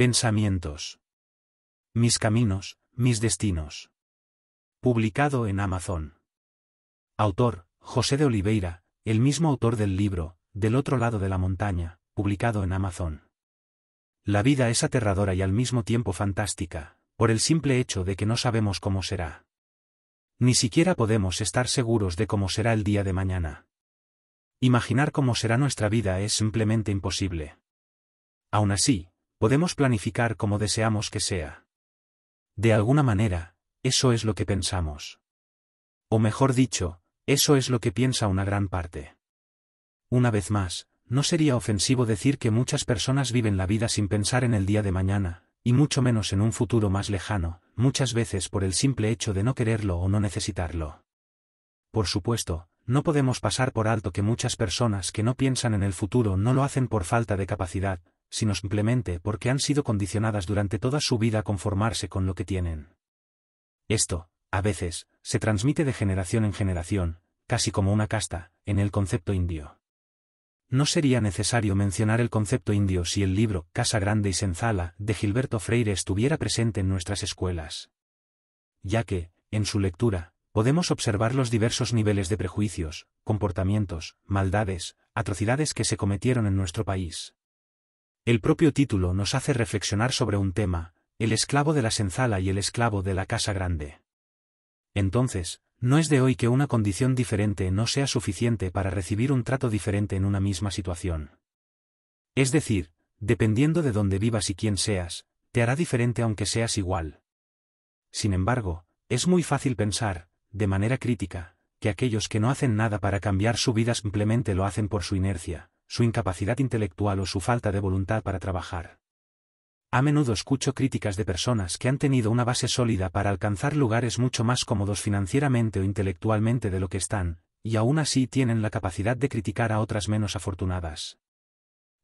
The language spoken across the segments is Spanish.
Pensamientos. Mis caminos, mis destinos. Publicado en Amazon. Autor, José de Oliveira, el mismo autor del libro, Del otro lado de la montaña, publicado en Amazon. La vida es aterradora y al mismo tiempo fantástica, por el simple hecho de que no sabemos cómo será. Ni siquiera podemos estar seguros de cómo será el día de mañana. Imaginar cómo será nuestra vida es simplemente imposible. Aún así, Podemos planificar como deseamos que sea. De alguna manera, eso es lo que pensamos. O mejor dicho, eso es lo que piensa una gran parte. Una vez más, no sería ofensivo decir que muchas personas viven la vida sin pensar en el día de mañana, y mucho menos en un futuro más lejano, muchas veces por el simple hecho de no quererlo o no necesitarlo. Por supuesto, no podemos pasar por alto que muchas personas que no piensan en el futuro no lo hacen por falta de capacidad, sino simplemente porque han sido condicionadas durante toda su vida a conformarse con lo que tienen. Esto, a veces, se transmite de generación en generación, casi como una casta, en el concepto indio. No sería necesario mencionar el concepto indio si el libro Casa Grande y Senzala de Gilberto Freire estuviera presente en nuestras escuelas. Ya que, en su lectura, podemos observar los diversos niveles de prejuicios, comportamientos, maldades, atrocidades que se cometieron en nuestro país. El propio título nos hace reflexionar sobre un tema, el esclavo de la senzala y el esclavo de la casa grande. Entonces, no es de hoy que una condición diferente no sea suficiente para recibir un trato diferente en una misma situación. Es decir, dependiendo de dónde vivas y quién seas, te hará diferente aunque seas igual. Sin embargo, es muy fácil pensar, de manera crítica, que aquellos que no hacen nada para cambiar su vida simplemente lo hacen por su inercia, su incapacidad intelectual o su falta de voluntad para trabajar. A menudo escucho críticas de personas que han tenido una base sólida para alcanzar lugares mucho más cómodos financieramente o intelectualmente de lo que están, y aún así tienen la capacidad de criticar a otras menos afortunadas.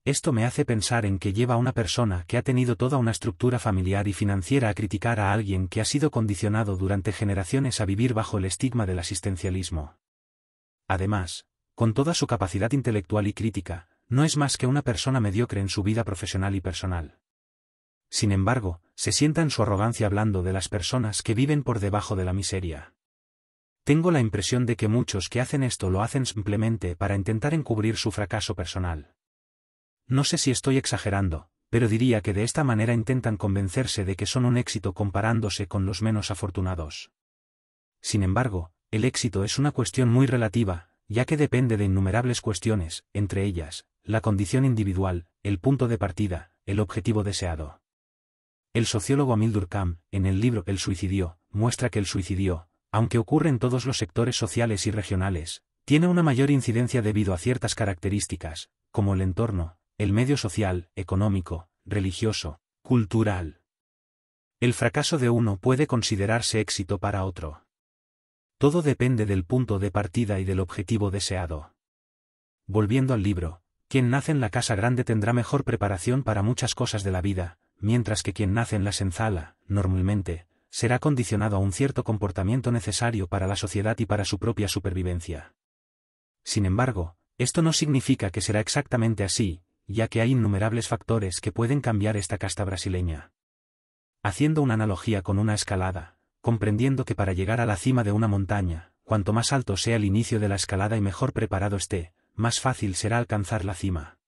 Esto me hace pensar en que lleva a una persona que ha tenido toda una estructura familiar y financiera a criticar a alguien que ha sido condicionado durante generaciones a vivir bajo el estigma del asistencialismo. Además, con toda su capacidad intelectual y crítica, no es más que una persona mediocre en su vida profesional y personal. Sin embargo, se sienta en su arrogancia hablando de las personas que viven por debajo de la miseria. Tengo la impresión de que muchos que hacen esto lo hacen simplemente para intentar encubrir su fracaso personal. No sé si estoy exagerando, pero diría que de esta manera intentan convencerse de que son un éxito comparándose con los menos afortunados. Sin embargo, el éxito es una cuestión muy relativa, ya que depende de innumerables cuestiones, entre ellas, la condición individual, el punto de partida, el objetivo deseado. El sociólogo Amil Durkheim, en el libro El suicidio, muestra que el suicidio, aunque ocurre en todos los sectores sociales y regionales, tiene una mayor incidencia debido a ciertas características, como el entorno, el medio social, económico, religioso, cultural. El fracaso de uno puede considerarse éxito para otro. Todo depende del punto de partida y del objetivo deseado. Volviendo al libro, quien nace en la casa grande tendrá mejor preparación para muchas cosas de la vida, mientras que quien nace en la senzala, normalmente, será condicionado a un cierto comportamiento necesario para la sociedad y para su propia supervivencia. Sin embargo, esto no significa que será exactamente así, ya que hay innumerables factores que pueden cambiar esta casta brasileña. Haciendo una analogía con una escalada, comprendiendo que para llegar a la cima de una montaña, cuanto más alto sea el inicio de la escalada y mejor preparado esté, más fácil será alcanzar la cima.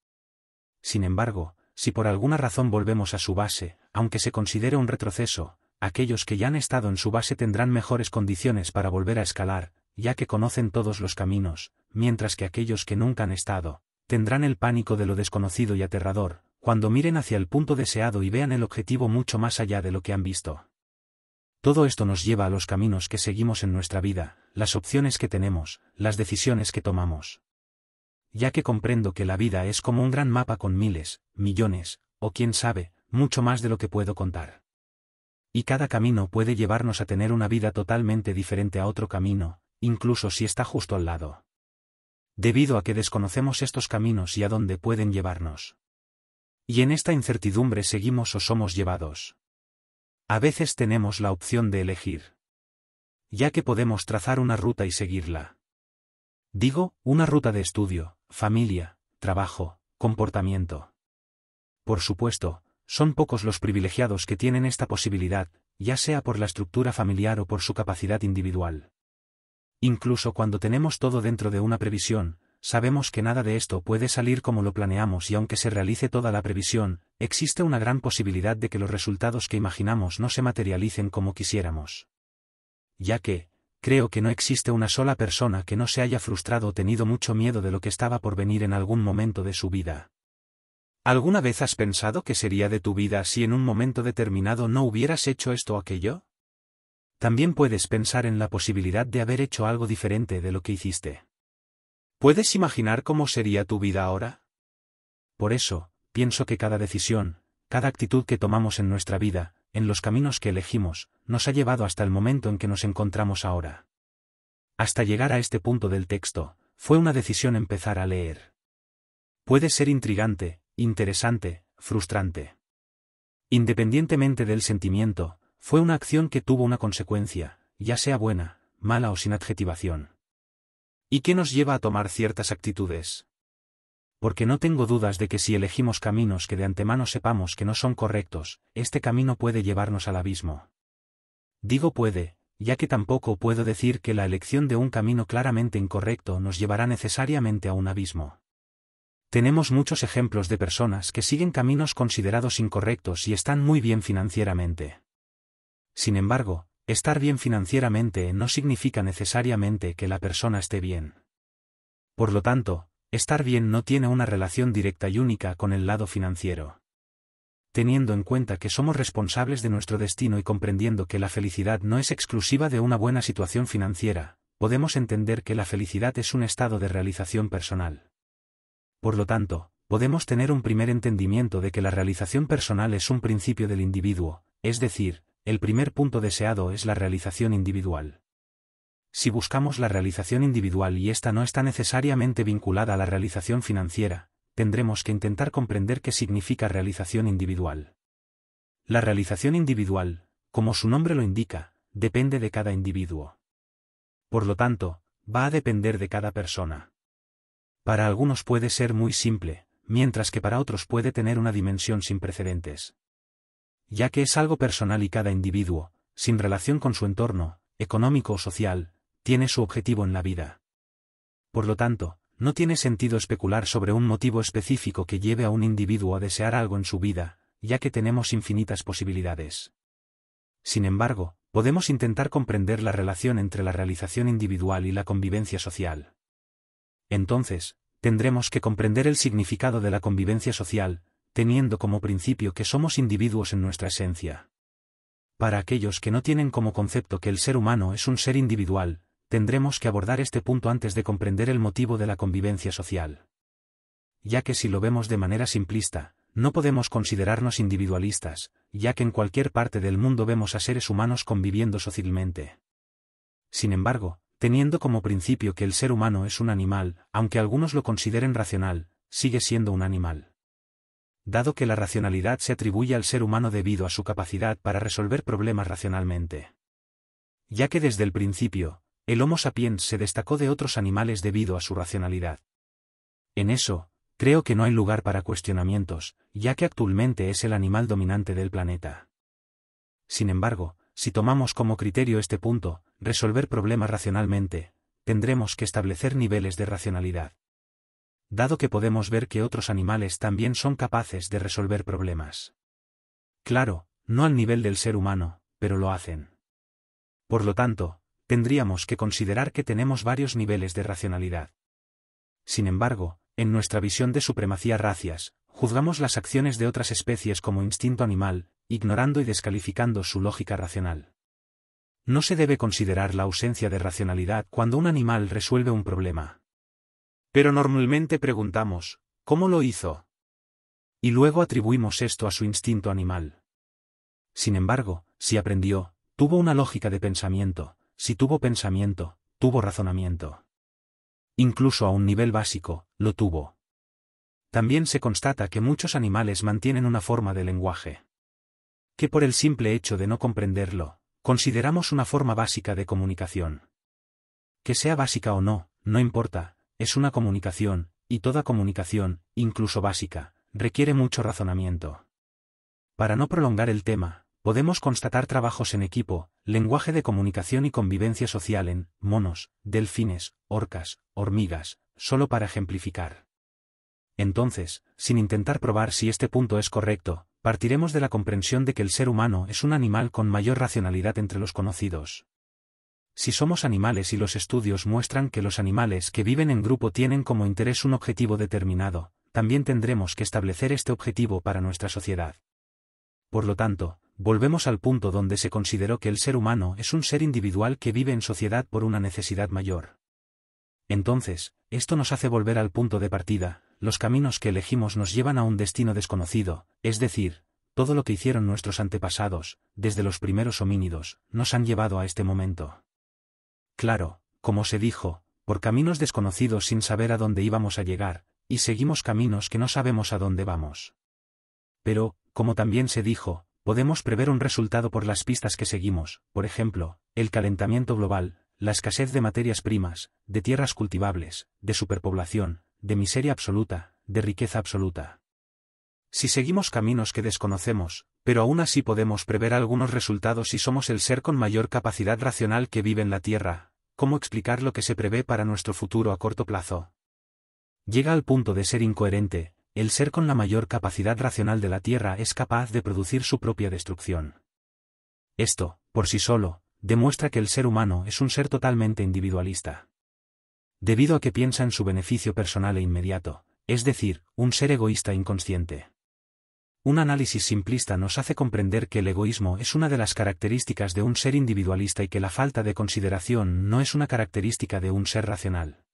Sin embargo, si por alguna razón volvemos a su base, aunque se considere un retroceso, aquellos que ya han estado en su base tendrán mejores condiciones para volver a escalar, ya que conocen todos los caminos, mientras que aquellos que nunca han estado, tendrán el pánico de lo desconocido y aterrador, cuando miren hacia el punto deseado y vean el objetivo mucho más allá de lo que han visto. Todo esto nos lleva a los caminos que seguimos en nuestra vida, las opciones que tenemos, las decisiones que tomamos. Ya que comprendo que la vida es como un gran mapa con miles, millones, o quién sabe, mucho más de lo que puedo contar. Y cada camino puede llevarnos a tener una vida totalmente diferente a otro camino, incluso si está justo al lado. Debido a que desconocemos estos caminos y a dónde pueden llevarnos. Y en esta incertidumbre seguimos o somos llevados. A veces tenemos la opción de elegir. Ya que podemos trazar una ruta y seguirla. Digo, una ruta de estudio, familia, trabajo, comportamiento. Por supuesto, son pocos los privilegiados que tienen esta posibilidad, ya sea por la estructura familiar o por su capacidad individual. Incluso cuando tenemos todo dentro de una previsión, sabemos que nada de esto puede salir como lo planeamos y aunque se realice toda la previsión, existe una gran posibilidad de que los resultados que imaginamos no se materialicen como quisiéramos. Ya que, creo que no existe una sola persona que no se haya frustrado o tenido mucho miedo de lo que estaba por venir en algún momento de su vida. ¿Alguna vez has pensado que sería de tu vida si en un momento determinado no hubieras hecho esto o aquello? También puedes pensar en la posibilidad de haber hecho algo diferente de lo que hiciste. ¿Puedes imaginar cómo sería tu vida ahora? Por eso, pienso que cada decisión, cada actitud que tomamos en nuestra vida, en los caminos que elegimos, nos ha llevado hasta el momento en que nos encontramos ahora. Hasta llegar a este punto del texto, fue una decisión empezar a leer. Puede ser intrigante, interesante, frustrante. Independientemente del sentimiento, fue una acción que tuvo una consecuencia, ya sea buena, mala o sin adjetivación. ¿Y qué nos lleva a tomar ciertas actitudes? Porque no tengo dudas de que si elegimos caminos que de antemano sepamos que no son correctos, este camino puede llevarnos al abismo. Digo puede, ya que tampoco puedo decir que la elección de un camino claramente incorrecto nos llevará necesariamente a un abismo. Tenemos muchos ejemplos de personas que siguen caminos considerados incorrectos y están muy bien financieramente. Sin embargo, Estar bien financieramente no significa necesariamente que la persona esté bien. Por lo tanto, estar bien no tiene una relación directa y única con el lado financiero. Teniendo en cuenta que somos responsables de nuestro destino y comprendiendo que la felicidad no es exclusiva de una buena situación financiera, podemos entender que la felicidad es un estado de realización personal. Por lo tanto, podemos tener un primer entendimiento de que la realización personal es un principio del individuo, es decir, el primer punto deseado es la realización individual. Si buscamos la realización individual y esta no está necesariamente vinculada a la realización financiera, tendremos que intentar comprender qué significa realización individual. La realización individual, como su nombre lo indica, depende de cada individuo. Por lo tanto, va a depender de cada persona. Para algunos puede ser muy simple, mientras que para otros puede tener una dimensión sin precedentes ya que es algo personal y cada individuo, sin relación con su entorno, económico o social, tiene su objetivo en la vida. Por lo tanto, no tiene sentido especular sobre un motivo específico que lleve a un individuo a desear algo en su vida, ya que tenemos infinitas posibilidades. Sin embargo, podemos intentar comprender la relación entre la realización individual y la convivencia social. Entonces, tendremos que comprender el significado de la convivencia social, teniendo como principio que somos individuos en nuestra esencia. Para aquellos que no tienen como concepto que el ser humano es un ser individual, tendremos que abordar este punto antes de comprender el motivo de la convivencia social. Ya que si lo vemos de manera simplista, no podemos considerarnos individualistas, ya que en cualquier parte del mundo vemos a seres humanos conviviendo socialmente. Sin embargo, teniendo como principio que el ser humano es un animal, aunque algunos lo consideren racional, sigue siendo un animal dado que la racionalidad se atribuye al ser humano debido a su capacidad para resolver problemas racionalmente. Ya que desde el principio, el Homo sapiens se destacó de otros animales debido a su racionalidad. En eso, creo que no hay lugar para cuestionamientos, ya que actualmente es el animal dominante del planeta. Sin embargo, si tomamos como criterio este punto, resolver problemas racionalmente, tendremos que establecer niveles de racionalidad dado que podemos ver que otros animales también son capaces de resolver problemas. Claro, no al nivel del ser humano, pero lo hacen. Por lo tanto, tendríamos que considerar que tenemos varios niveles de racionalidad. Sin embargo, en nuestra visión de supremacía racias, juzgamos las acciones de otras especies como instinto animal, ignorando y descalificando su lógica racional. No se debe considerar la ausencia de racionalidad cuando un animal resuelve un problema, pero normalmente preguntamos, ¿cómo lo hizo? Y luego atribuimos esto a su instinto animal. Sin embargo, si aprendió, tuvo una lógica de pensamiento, si tuvo pensamiento, tuvo razonamiento. Incluso a un nivel básico, lo tuvo. También se constata que muchos animales mantienen una forma de lenguaje. Que por el simple hecho de no comprenderlo, consideramos una forma básica de comunicación. Que sea básica o no, no importa, es una comunicación, y toda comunicación, incluso básica, requiere mucho razonamiento. Para no prolongar el tema, podemos constatar trabajos en equipo, lenguaje de comunicación y convivencia social en monos, delfines, orcas, hormigas, solo para ejemplificar. Entonces, sin intentar probar si este punto es correcto, partiremos de la comprensión de que el ser humano es un animal con mayor racionalidad entre los conocidos si somos animales y los estudios muestran que los animales que viven en grupo tienen como interés un objetivo determinado, también tendremos que establecer este objetivo para nuestra sociedad. Por lo tanto, volvemos al punto donde se consideró que el ser humano es un ser individual que vive en sociedad por una necesidad mayor. Entonces, esto nos hace volver al punto de partida, los caminos que elegimos nos llevan a un destino desconocido, es decir, todo lo que hicieron nuestros antepasados, desde los primeros homínidos, nos han llevado a este momento. Claro, como se dijo, por caminos desconocidos sin saber a dónde íbamos a llegar, y seguimos caminos que no sabemos a dónde vamos. Pero, como también se dijo, podemos prever un resultado por las pistas que seguimos, por ejemplo, el calentamiento global, la escasez de materias primas, de tierras cultivables, de superpoblación, de miseria absoluta, de riqueza absoluta. Si seguimos caminos que desconocemos, pero aún así podemos prever algunos resultados si somos el ser con mayor capacidad racional que vive en la Tierra. ¿Cómo explicar lo que se prevé para nuestro futuro a corto plazo? Llega al punto de ser incoherente, el ser con la mayor capacidad racional de la Tierra es capaz de producir su propia destrucción. Esto, por sí solo, demuestra que el ser humano es un ser totalmente individualista. Debido a que piensa en su beneficio personal e inmediato, es decir, un ser egoísta inconsciente. Un análisis simplista nos hace comprender que el egoísmo es una de las características de un ser individualista y que la falta de consideración no es una característica de un ser racional.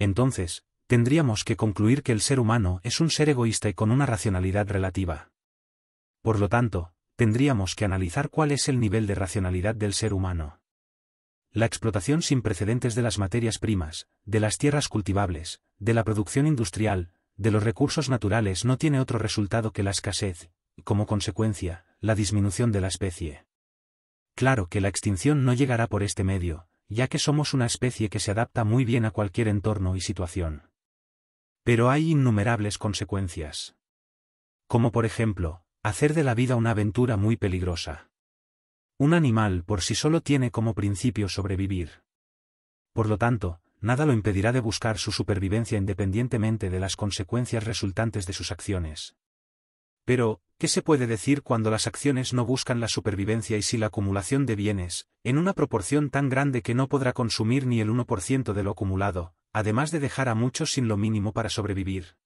Entonces, tendríamos que concluir que el ser humano es un ser egoísta y con una racionalidad relativa. Por lo tanto, tendríamos que analizar cuál es el nivel de racionalidad del ser humano. La explotación sin precedentes de las materias primas, de las tierras cultivables, de la producción industrial, de los recursos naturales no tiene otro resultado que la escasez, y como consecuencia, la disminución de la especie. Claro que la extinción no llegará por este medio, ya que somos una especie que se adapta muy bien a cualquier entorno y situación. Pero hay innumerables consecuencias. Como por ejemplo, hacer de la vida una aventura muy peligrosa. Un animal por sí solo tiene como principio sobrevivir. Por lo tanto, nada lo impedirá de buscar su supervivencia independientemente de las consecuencias resultantes de sus acciones. Pero, ¿qué se puede decir cuando las acciones no buscan la supervivencia y si la acumulación de bienes, en una proporción tan grande que no podrá consumir ni el 1% de lo acumulado, además de dejar a muchos sin lo mínimo para sobrevivir?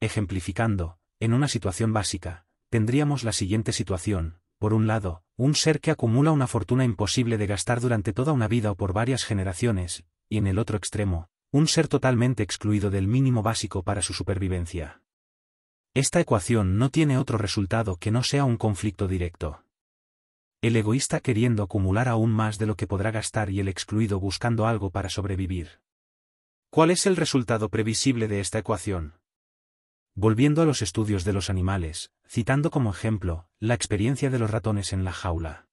Ejemplificando, en una situación básica, tendríamos la siguiente situación. Por un lado, un ser que acumula una fortuna imposible de gastar durante toda una vida o por varias generaciones, y en el otro extremo, un ser totalmente excluido del mínimo básico para su supervivencia. Esta ecuación no tiene otro resultado que no sea un conflicto directo. El egoísta queriendo acumular aún más de lo que podrá gastar y el excluido buscando algo para sobrevivir. ¿Cuál es el resultado previsible de esta ecuación? Volviendo a los estudios de los animales, citando como ejemplo, la experiencia de los ratones en la jaula.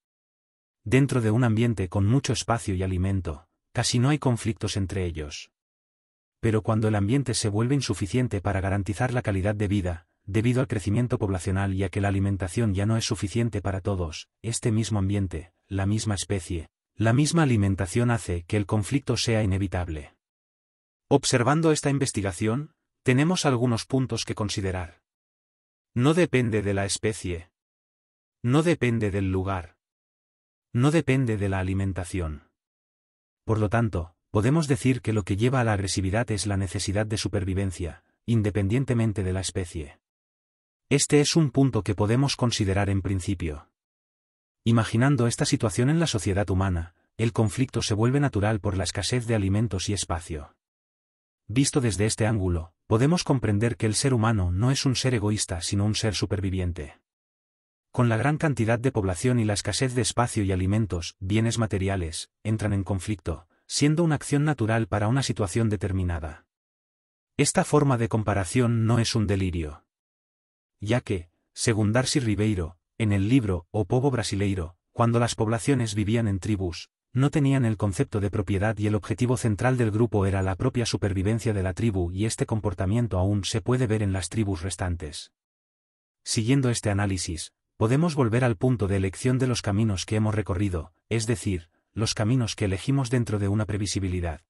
Dentro de un ambiente con mucho espacio y alimento, casi no hay conflictos entre ellos. Pero cuando el ambiente se vuelve insuficiente para garantizar la calidad de vida, debido al crecimiento poblacional y a que la alimentación ya no es suficiente para todos, este mismo ambiente, la misma especie, la misma alimentación hace que el conflicto sea inevitable. Observando esta investigación, tenemos algunos puntos que considerar. No depende de la especie. No depende del lugar. No depende de la alimentación. Por lo tanto, podemos decir que lo que lleva a la agresividad es la necesidad de supervivencia, independientemente de la especie. Este es un punto que podemos considerar en principio. Imaginando esta situación en la sociedad humana, el conflicto se vuelve natural por la escasez de alimentos y espacio. Visto desde este ángulo, podemos comprender que el ser humano no es un ser egoísta sino un ser superviviente con la gran cantidad de población y la escasez de espacio y alimentos, bienes materiales, entran en conflicto, siendo una acción natural para una situación determinada. Esta forma de comparación no es un delirio. Ya que, según Darcy Ribeiro, en el libro O Povo Brasileiro, cuando las poblaciones vivían en tribus, no tenían el concepto de propiedad y el objetivo central del grupo era la propia supervivencia de la tribu y este comportamiento aún se puede ver en las tribus restantes. Siguiendo este análisis, podemos volver al punto de elección de los caminos que hemos recorrido, es decir, los caminos que elegimos dentro de una previsibilidad.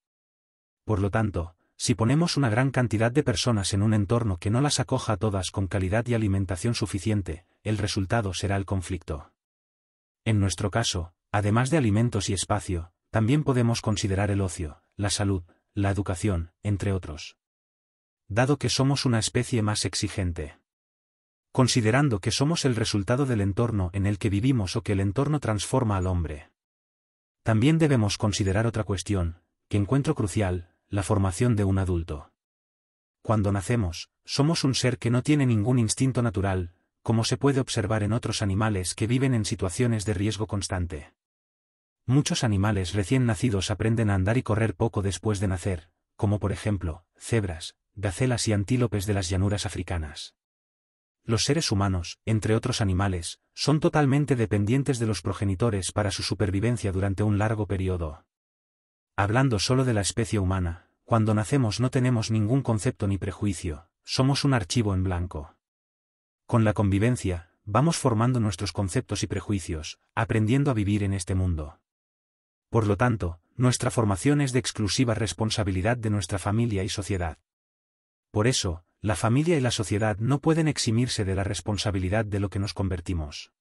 Por lo tanto, si ponemos una gran cantidad de personas en un entorno que no las acoja a todas con calidad y alimentación suficiente, el resultado será el conflicto. En nuestro caso, además de alimentos y espacio, también podemos considerar el ocio, la salud, la educación, entre otros. Dado que somos una especie más exigente considerando que somos el resultado del entorno en el que vivimos o que el entorno transforma al hombre. También debemos considerar otra cuestión, que encuentro crucial, la formación de un adulto. Cuando nacemos, somos un ser que no tiene ningún instinto natural, como se puede observar en otros animales que viven en situaciones de riesgo constante. Muchos animales recién nacidos aprenden a andar y correr poco después de nacer, como por ejemplo, cebras, gacelas y antílopes de las llanuras africanas los seres humanos, entre otros animales, son totalmente dependientes de los progenitores para su supervivencia durante un largo periodo. Hablando solo de la especie humana, cuando nacemos no tenemos ningún concepto ni prejuicio, somos un archivo en blanco. Con la convivencia, vamos formando nuestros conceptos y prejuicios, aprendiendo a vivir en este mundo. Por lo tanto, nuestra formación es de exclusiva responsabilidad de nuestra familia y sociedad. Por eso, la familia y la sociedad no pueden eximirse de la responsabilidad de lo que nos convertimos.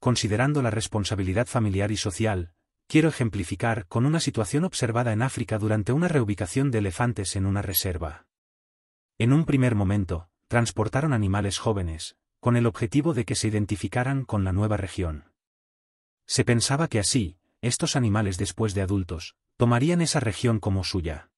Considerando la responsabilidad familiar y social, quiero ejemplificar con una situación observada en África durante una reubicación de elefantes en una reserva. En un primer momento, transportaron animales jóvenes, con el objetivo de que se identificaran con la nueva región. Se pensaba que así, estos animales después de adultos, tomarían esa región como suya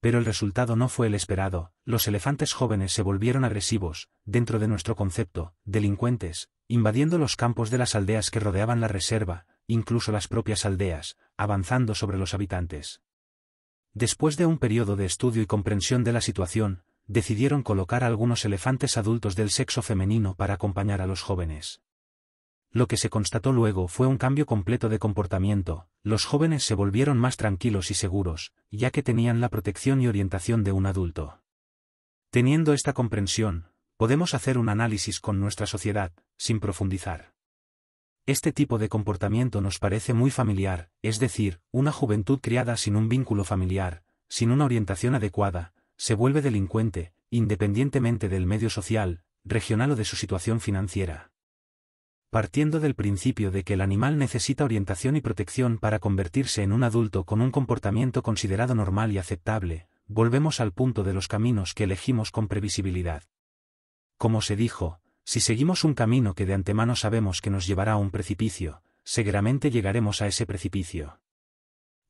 pero el resultado no fue el esperado, los elefantes jóvenes se volvieron agresivos, dentro de nuestro concepto, delincuentes, invadiendo los campos de las aldeas que rodeaban la reserva, incluso las propias aldeas, avanzando sobre los habitantes. Después de un periodo de estudio y comprensión de la situación, decidieron colocar algunos elefantes adultos del sexo femenino para acompañar a los jóvenes lo que se constató luego fue un cambio completo de comportamiento, los jóvenes se volvieron más tranquilos y seguros, ya que tenían la protección y orientación de un adulto. Teniendo esta comprensión, podemos hacer un análisis con nuestra sociedad, sin profundizar. Este tipo de comportamiento nos parece muy familiar, es decir, una juventud criada sin un vínculo familiar, sin una orientación adecuada, se vuelve delincuente, independientemente del medio social, regional o de su situación financiera partiendo del principio de que el animal necesita orientación y protección para convertirse en un adulto con un comportamiento considerado normal y aceptable, volvemos al punto de los caminos que elegimos con previsibilidad. Como se dijo, si seguimos un camino que de antemano sabemos que nos llevará a un precipicio, seguramente llegaremos a ese precipicio.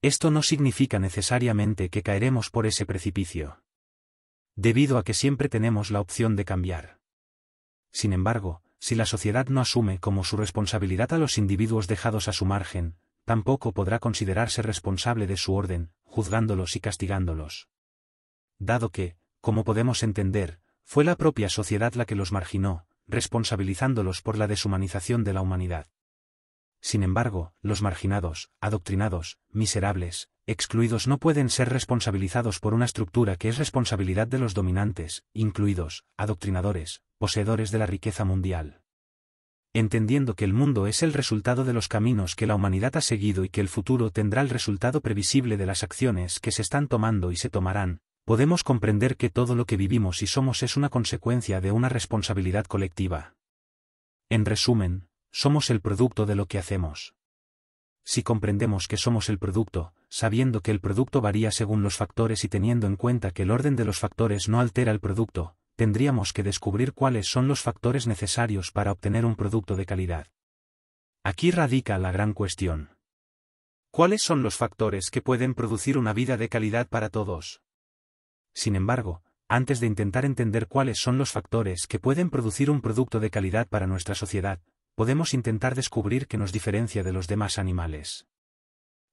Esto no significa necesariamente que caeremos por ese precipicio. Debido a que siempre tenemos la opción de cambiar. Sin embargo, si la sociedad no asume como su responsabilidad a los individuos dejados a su margen, tampoco podrá considerarse responsable de su orden, juzgándolos y castigándolos. Dado que, como podemos entender, fue la propia sociedad la que los marginó, responsabilizándolos por la deshumanización de la humanidad. Sin embargo, los marginados, adoctrinados, miserables, excluidos no pueden ser responsabilizados por una estructura que es responsabilidad de los dominantes, incluidos, adoctrinadores, poseedores de la riqueza mundial. Entendiendo que el mundo es el resultado de los caminos que la humanidad ha seguido y que el futuro tendrá el resultado previsible de las acciones que se están tomando y se tomarán, podemos comprender que todo lo que vivimos y somos es una consecuencia de una responsabilidad colectiva. En resumen, somos el producto de lo que hacemos si comprendemos que somos el producto, sabiendo que el producto varía según los factores y teniendo en cuenta que el orden de los factores no altera el producto, tendríamos que descubrir cuáles son los factores necesarios para obtener un producto de calidad. Aquí radica la gran cuestión. ¿Cuáles son los factores que pueden producir una vida de calidad para todos? Sin embargo, antes de intentar entender cuáles son los factores que pueden producir un producto de calidad para nuestra sociedad, podemos intentar descubrir qué nos diferencia de los demás animales.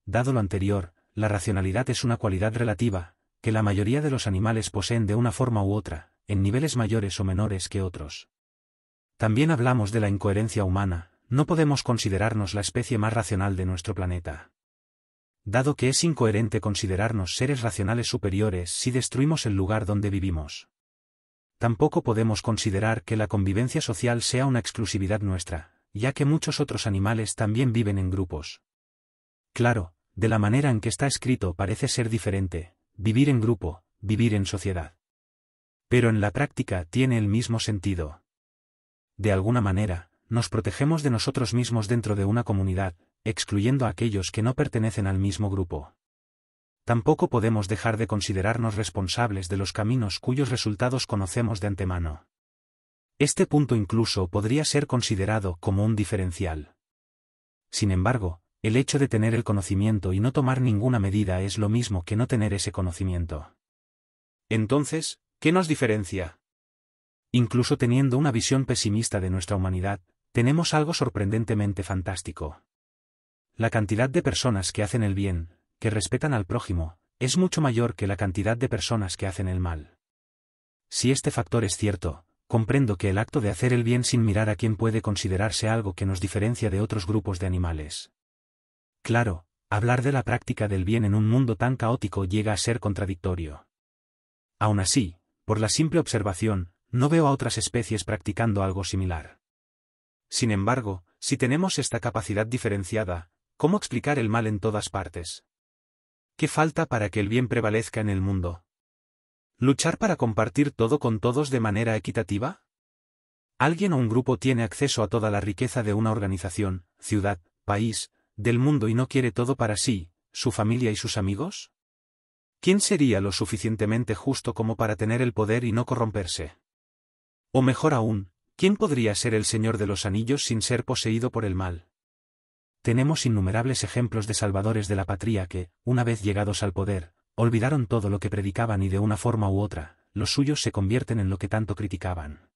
Dado lo anterior, la racionalidad es una cualidad relativa, que la mayoría de los animales poseen de una forma u otra, en niveles mayores o menores que otros. También hablamos de la incoherencia humana, no podemos considerarnos la especie más racional de nuestro planeta. Dado que es incoherente considerarnos seres racionales superiores si destruimos el lugar donde vivimos. Tampoco podemos considerar que la convivencia social sea una exclusividad nuestra, ya que muchos otros animales también viven en grupos. Claro, de la manera en que está escrito parece ser diferente, vivir en grupo, vivir en sociedad. Pero en la práctica tiene el mismo sentido. De alguna manera, nos protegemos de nosotros mismos dentro de una comunidad, excluyendo a aquellos que no pertenecen al mismo grupo. Tampoco podemos dejar de considerarnos responsables de los caminos cuyos resultados conocemos de antemano. Este punto incluso podría ser considerado como un diferencial. Sin embargo, el hecho de tener el conocimiento y no tomar ninguna medida es lo mismo que no tener ese conocimiento. Entonces, ¿qué nos diferencia? Incluso teniendo una visión pesimista de nuestra humanidad, tenemos algo sorprendentemente fantástico. La cantidad de personas que hacen el bien, que respetan al prójimo, es mucho mayor que la cantidad de personas que hacen el mal. Si este factor es cierto, comprendo que el acto de hacer el bien sin mirar a quién puede considerarse algo que nos diferencia de otros grupos de animales. Claro, hablar de la práctica del bien en un mundo tan caótico llega a ser contradictorio. Aún así, por la simple observación, no veo a otras especies practicando algo similar. Sin embargo, si tenemos esta capacidad diferenciada, ¿cómo explicar el mal en todas partes? ¿Qué falta para que el bien prevalezca en el mundo? ¿Luchar para compartir todo con todos de manera equitativa? Alguien o un grupo tiene acceso a toda la riqueza de una organización, ciudad, país, del mundo y no quiere todo para sí, su familia y sus amigos? ¿Quién sería lo suficientemente justo como para tener el poder y no corromperse? O mejor aún, ¿quién podría ser el Señor de los Anillos sin ser poseído por el mal? Tenemos innumerables ejemplos de salvadores de la patria que, una vez llegados al poder, olvidaron todo lo que predicaban y de una forma u otra, los suyos se convierten en lo que tanto criticaban.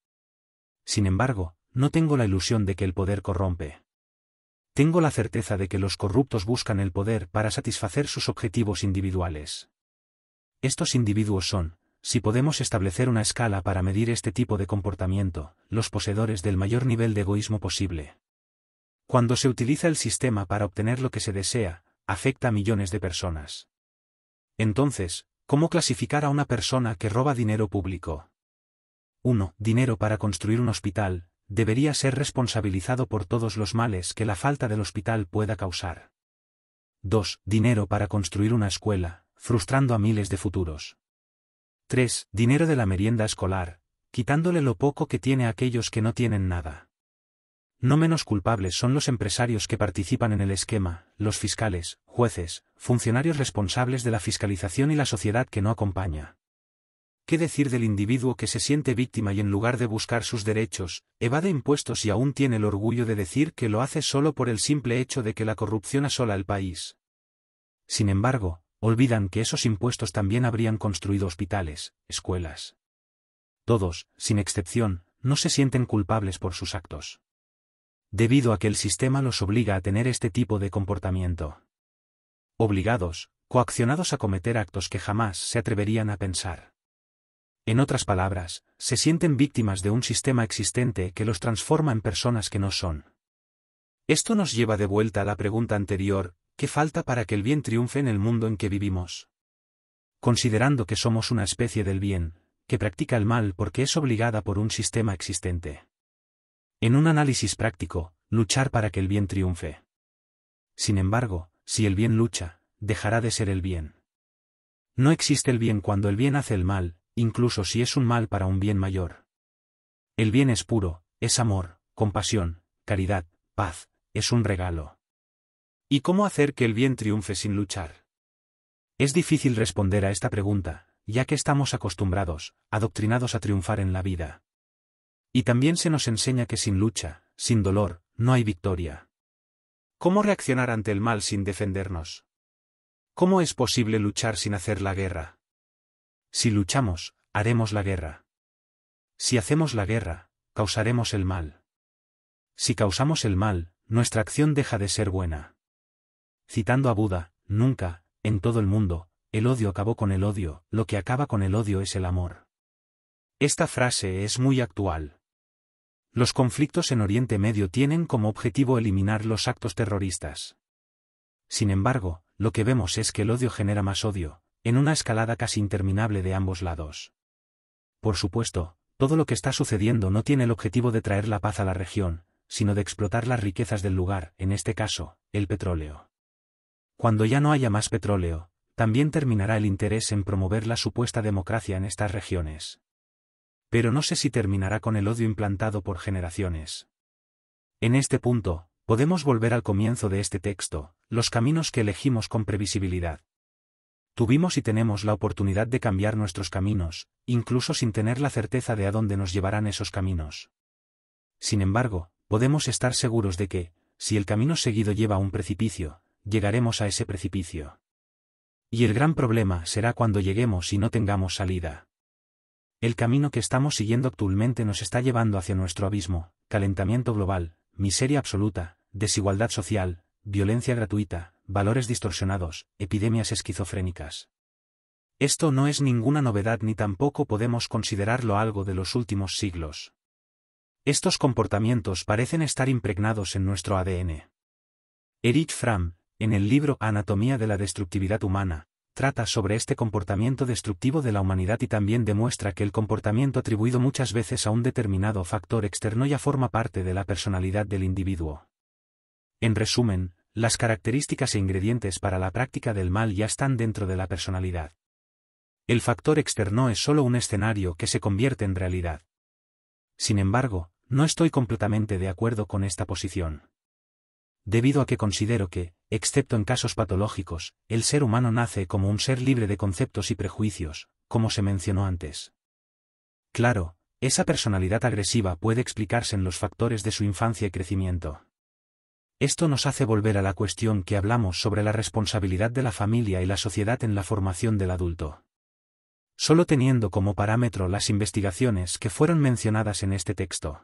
Sin embargo, no tengo la ilusión de que el poder corrompe. Tengo la certeza de que los corruptos buscan el poder para satisfacer sus objetivos individuales. Estos individuos son, si podemos establecer una escala para medir este tipo de comportamiento, los poseedores del mayor nivel de egoísmo posible. Cuando se utiliza el sistema para obtener lo que se desea, afecta a millones de personas. Entonces, ¿cómo clasificar a una persona que roba dinero público? 1. Dinero para construir un hospital, debería ser responsabilizado por todos los males que la falta del hospital pueda causar. 2. Dinero para construir una escuela, frustrando a miles de futuros. 3. Dinero de la merienda escolar, quitándole lo poco que tiene a aquellos que no tienen nada. No menos culpables son los empresarios que participan en el esquema, los fiscales, jueces, funcionarios responsables de la fiscalización y la sociedad que no acompaña. ¿Qué decir del individuo que se siente víctima y en lugar de buscar sus derechos, evade impuestos y aún tiene el orgullo de decir que lo hace solo por el simple hecho de que la corrupción asola el país? Sin embargo, olvidan que esos impuestos también habrían construido hospitales, escuelas. Todos, sin excepción, no se sienten culpables por sus actos debido a que el sistema los obliga a tener este tipo de comportamiento. Obligados, coaccionados a cometer actos que jamás se atreverían a pensar. En otras palabras, se sienten víctimas de un sistema existente que los transforma en personas que no son. Esto nos lleva de vuelta a la pregunta anterior, ¿qué falta para que el bien triunfe en el mundo en que vivimos? Considerando que somos una especie del bien, que practica el mal porque es obligada por un sistema existente. En un análisis práctico, luchar para que el bien triunfe. Sin embargo, si el bien lucha, dejará de ser el bien. No existe el bien cuando el bien hace el mal, incluso si es un mal para un bien mayor. El bien es puro, es amor, compasión, caridad, paz, es un regalo. ¿Y cómo hacer que el bien triunfe sin luchar? Es difícil responder a esta pregunta, ya que estamos acostumbrados, adoctrinados a triunfar en la vida. Y también se nos enseña que sin lucha, sin dolor, no hay victoria. ¿Cómo reaccionar ante el mal sin defendernos? ¿Cómo es posible luchar sin hacer la guerra? Si luchamos, haremos la guerra. Si hacemos la guerra, causaremos el mal. Si causamos el mal, nuestra acción deja de ser buena. Citando a Buda, nunca, en todo el mundo, el odio acabó con el odio, lo que acaba con el odio es el amor. Esta frase es muy actual. Los conflictos en Oriente Medio tienen como objetivo eliminar los actos terroristas. Sin embargo, lo que vemos es que el odio genera más odio, en una escalada casi interminable de ambos lados. Por supuesto, todo lo que está sucediendo no tiene el objetivo de traer la paz a la región, sino de explotar las riquezas del lugar, en este caso, el petróleo. Cuando ya no haya más petróleo, también terminará el interés en promover la supuesta democracia en estas regiones pero no sé si terminará con el odio implantado por generaciones. En este punto, podemos volver al comienzo de este texto, los caminos que elegimos con previsibilidad. Tuvimos y tenemos la oportunidad de cambiar nuestros caminos, incluso sin tener la certeza de a dónde nos llevarán esos caminos. Sin embargo, podemos estar seguros de que, si el camino seguido lleva a un precipicio, llegaremos a ese precipicio. Y el gran problema será cuando lleguemos y no tengamos salida. El camino que estamos siguiendo actualmente nos está llevando hacia nuestro abismo, calentamiento global, miseria absoluta, desigualdad social, violencia gratuita, valores distorsionados, epidemias esquizofrénicas. Esto no es ninguna novedad ni tampoco podemos considerarlo algo de los últimos siglos. Estos comportamientos parecen estar impregnados en nuestro ADN. Erich Fram, en el libro Anatomía de la Destructividad Humana, trata sobre este comportamiento destructivo de la humanidad y también demuestra que el comportamiento atribuido muchas veces a un determinado factor externo ya forma parte de la personalidad del individuo. En resumen, las características e ingredientes para la práctica del mal ya están dentro de la personalidad. El factor externo es solo un escenario que se convierte en realidad. Sin embargo, no estoy completamente de acuerdo con esta posición. Debido a que considero que, excepto en casos patológicos, el ser humano nace como un ser libre de conceptos y prejuicios, como se mencionó antes. Claro, esa personalidad agresiva puede explicarse en los factores de su infancia y crecimiento. Esto nos hace volver a la cuestión que hablamos sobre la responsabilidad de la familia y la sociedad en la formación del adulto. Solo teniendo como parámetro las investigaciones que fueron mencionadas en este texto.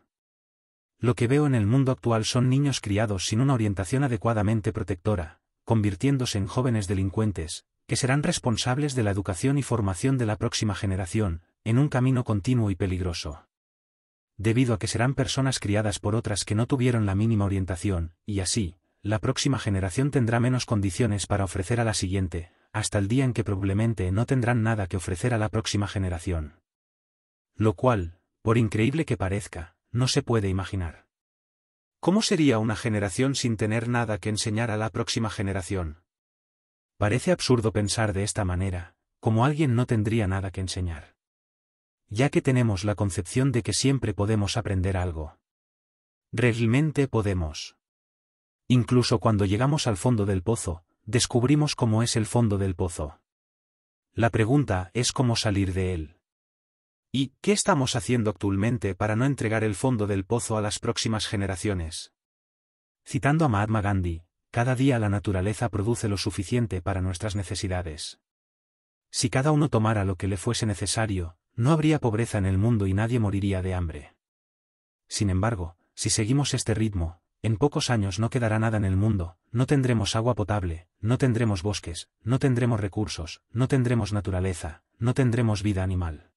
Lo que veo en el mundo actual son niños criados sin una orientación adecuadamente protectora, convirtiéndose en jóvenes delincuentes, que serán responsables de la educación y formación de la próxima generación, en un camino continuo y peligroso. Debido a que serán personas criadas por otras que no tuvieron la mínima orientación, y así, la próxima generación tendrá menos condiciones para ofrecer a la siguiente, hasta el día en que probablemente no tendrán nada que ofrecer a la próxima generación. Lo cual, por increíble que parezca, no se puede imaginar. ¿Cómo sería una generación sin tener nada que enseñar a la próxima generación? Parece absurdo pensar de esta manera, como alguien no tendría nada que enseñar. Ya que tenemos la concepción de que siempre podemos aprender algo. Realmente podemos. Incluso cuando llegamos al fondo del pozo, descubrimos cómo es el fondo del pozo. La pregunta es cómo salir de él. ¿Y qué estamos haciendo actualmente para no entregar el fondo del pozo a las próximas generaciones? Citando a Mahatma Gandhi, cada día la naturaleza produce lo suficiente para nuestras necesidades. Si cada uno tomara lo que le fuese necesario, no habría pobreza en el mundo y nadie moriría de hambre. Sin embargo, si seguimos este ritmo, en pocos años no quedará nada en el mundo, no tendremos agua potable, no tendremos bosques, no tendremos recursos, no tendremos naturaleza, no tendremos vida animal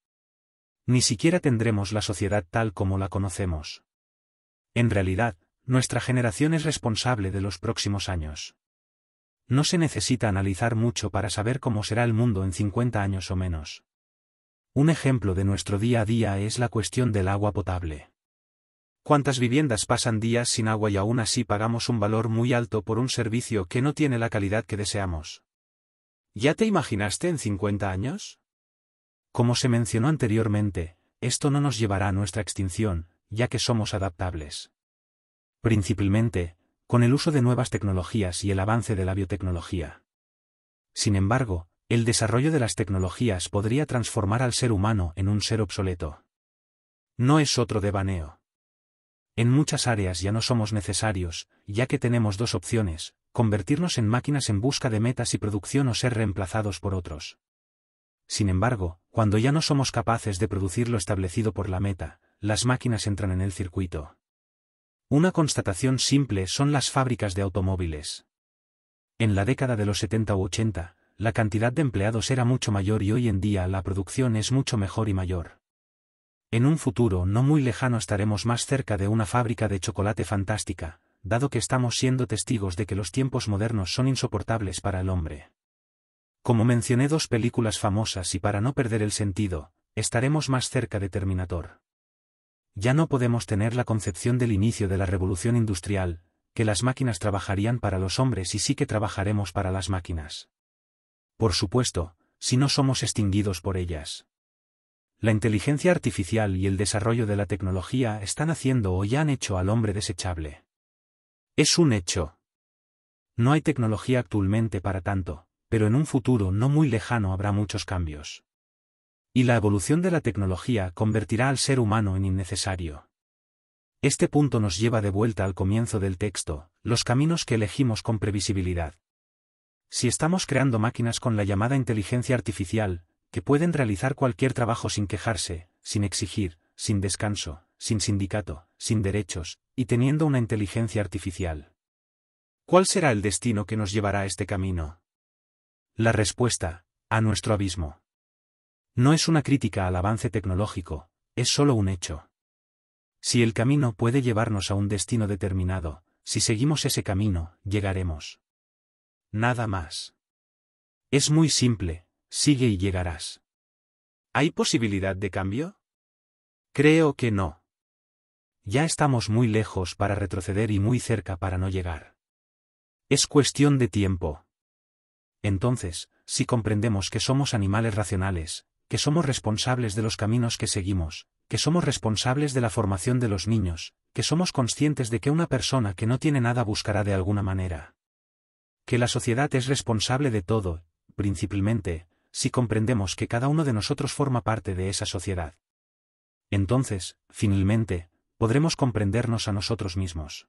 ni siquiera tendremos la sociedad tal como la conocemos. En realidad, nuestra generación es responsable de los próximos años. No se necesita analizar mucho para saber cómo será el mundo en 50 años o menos. Un ejemplo de nuestro día a día es la cuestión del agua potable. ¿Cuántas viviendas pasan días sin agua y aún así pagamos un valor muy alto por un servicio que no tiene la calidad que deseamos? ¿Ya te imaginaste en 50 años? Como se mencionó anteriormente, esto no nos llevará a nuestra extinción, ya que somos adaptables. Principalmente, con el uso de nuevas tecnologías y el avance de la biotecnología. Sin embargo, el desarrollo de las tecnologías podría transformar al ser humano en un ser obsoleto. No es otro devaneo. En muchas áreas ya no somos necesarios, ya que tenemos dos opciones, convertirnos en máquinas en busca de metas y producción o ser reemplazados por otros. Sin embargo, cuando ya no somos capaces de producir lo establecido por la meta, las máquinas entran en el circuito. Una constatación simple son las fábricas de automóviles. En la década de los 70 u 80, la cantidad de empleados era mucho mayor y hoy en día la producción es mucho mejor y mayor. En un futuro no muy lejano estaremos más cerca de una fábrica de chocolate fantástica, dado que estamos siendo testigos de que los tiempos modernos son insoportables para el hombre. Como mencioné dos películas famosas y para no perder el sentido, estaremos más cerca de Terminator. Ya no podemos tener la concepción del inicio de la revolución industrial, que las máquinas trabajarían para los hombres y sí que trabajaremos para las máquinas. Por supuesto, si no somos extinguidos por ellas. La inteligencia artificial y el desarrollo de la tecnología están haciendo o ya han hecho al hombre desechable. Es un hecho. No hay tecnología actualmente para tanto pero en un futuro no muy lejano habrá muchos cambios. Y la evolución de la tecnología convertirá al ser humano en innecesario. Este punto nos lleva de vuelta al comienzo del texto, los caminos que elegimos con previsibilidad. Si estamos creando máquinas con la llamada inteligencia artificial, que pueden realizar cualquier trabajo sin quejarse, sin exigir, sin descanso, sin sindicato, sin derechos, y teniendo una inteligencia artificial. ¿Cuál será el destino que nos llevará a este camino? La respuesta, a nuestro abismo. No es una crítica al avance tecnológico, es solo un hecho. Si el camino puede llevarnos a un destino determinado, si seguimos ese camino, llegaremos. Nada más. Es muy simple, sigue y llegarás. ¿Hay posibilidad de cambio? Creo que no. Ya estamos muy lejos para retroceder y muy cerca para no llegar. Es cuestión de tiempo, entonces, si comprendemos que somos animales racionales, que somos responsables de los caminos que seguimos, que somos responsables de la formación de los niños, que somos conscientes de que una persona que no tiene nada buscará de alguna manera. Que la sociedad es responsable de todo, principalmente, si comprendemos que cada uno de nosotros forma parte de esa sociedad. Entonces, finalmente, podremos comprendernos a nosotros mismos.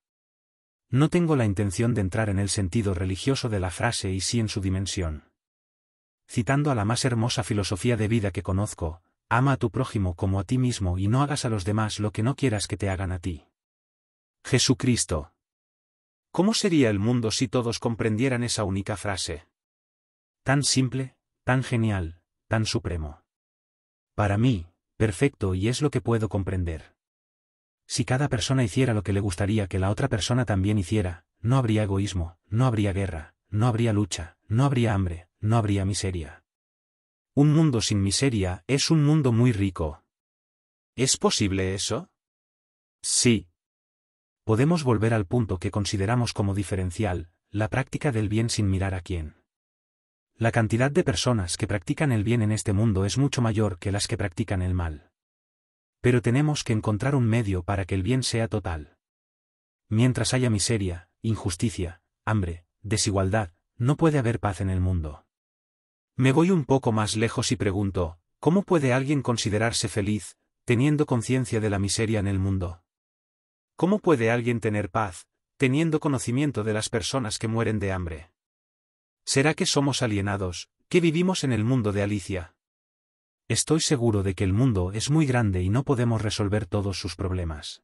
No tengo la intención de entrar en el sentido religioso de la frase y sí en su dimensión. Citando a la más hermosa filosofía de vida que conozco, ama a tu prójimo como a ti mismo y no hagas a los demás lo que no quieras que te hagan a ti. Jesucristo. ¿Cómo sería el mundo si todos comprendieran esa única frase? Tan simple, tan genial, tan supremo. Para mí, perfecto y es lo que puedo comprender. Si cada persona hiciera lo que le gustaría que la otra persona también hiciera, no habría egoísmo, no habría guerra, no habría lucha, no habría hambre, no habría miseria. Un mundo sin miseria es un mundo muy rico. ¿Es posible eso? Sí. Podemos volver al punto que consideramos como diferencial, la práctica del bien sin mirar a quién. La cantidad de personas que practican el bien en este mundo es mucho mayor que las que practican el mal. Pero tenemos que encontrar un medio para que el bien sea total. Mientras haya miseria, injusticia, hambre, desigualdad, no puede haber paz en el mundo. Me voy un poco más lejos y pregunto, ¿cómo puede alguien considerarse feliz, teniendo conciencia de la miseria en el mundo? ¿Cómo puede alguien tener paz, teniendo conocimiento de las personas que mueren de hambre? ¿Será que somos alienados, que vivimos en el mundo de Alicia? Estoy seguro de que el mundo es muy grande y no podemos resolver todos sus problemas.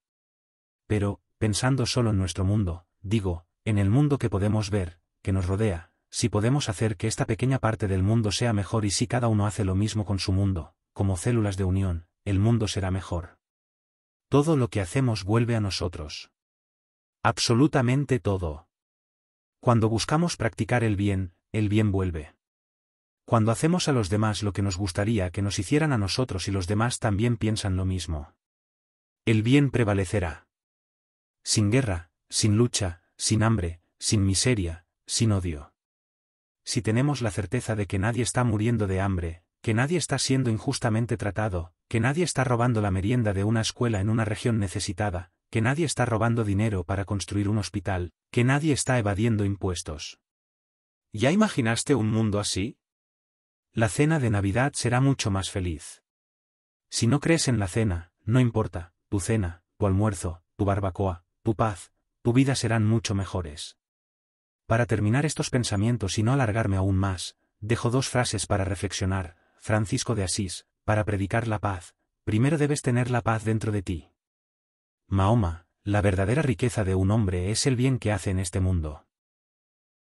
Pero, pensando solo en nuestro mundo, digo, en el mundo que podemos ver, que nos rodea, si podemos hacer que esta pequeña parte del mundo sea mejor y si cada uno hace lo mismo con su mundo, como células de unión, el mundo será mejor. Todo lo que hacemos vuelve a nosotros. Absolutamente todo. Cuando buscamos practicar el bien, el bien vuelve. Cuando hacemos a los demás lo que nos gustaría que nos hicieran a nosotros y los demás también piensan lo mismo. El bien prevalecerá. Sin guerra, sin lucha, sin hambre, sin miseria, sin odio. Si tenemos la certeza de que nadie está muriendo de hambre, que nadie está siendo injustamente tratado, que nadie está robando la merienda de una escuela en una región necesitada, que nadie está robando dinero para construir un hospital, que nadie está evadiendo impuestos. ¿Ya imaginaste un mundo así? la cena de Navidad será mucho más feliz. Si no crees en la cena, no importa, tu cena, tu almuerzo, tu barbacoa, tu paz, tu vida serán mucho mejores. Para terminar estos pensamientos y no alargarme aún más, dejo dos frases para reflexionar, Francisco de Asís, para predicar la paz, primero debes tener la paz dentro de ti. Mahoma, la verdadera riqueza de un hombre es el bien que hace en este mundo.